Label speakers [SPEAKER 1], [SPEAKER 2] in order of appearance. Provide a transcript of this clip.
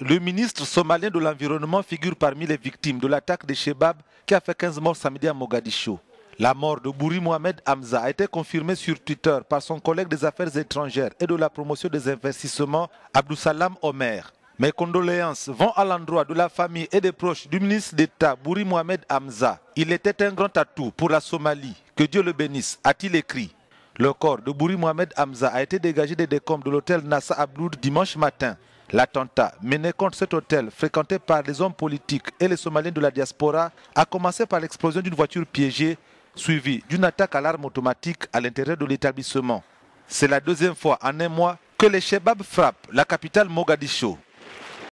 [SPEAKER 1] Le ministre somalien de l'Environnement figure parmi les victimes de l'attaque des Shebab qui a fait 15 morts samedi à Mogadiscio. La mort de Bouri Mohamed Hamza a été confirmée sur Twitter par son collègue des affaires étrangères et de la promotion des investissements, Abdoussalam Omer. Mes condoléances vont à l'endroit de la famille et des proches du ministre d'État Bouri Mohamed Hamza. Il était un grand atout pour la Somalie. Que Dieu le bénisse, a-t-il écrit. Le corps de Bouri Mohamed Hamza a été dégagé des décombres de l'hôtel Nassa Abloud dimanche matin. L'attentat mené contre cet hôtel, fréquenté par les hommes politiques et les Somaliens de la diaspora, a commencé par l'explosion d'une voiture piégée, suivie d'une attaque à l'arme automatique à l'intérieur de l'établissement. C'est la deuxième fois en un mois que les Shebab frappent la capitale Mogadiscio.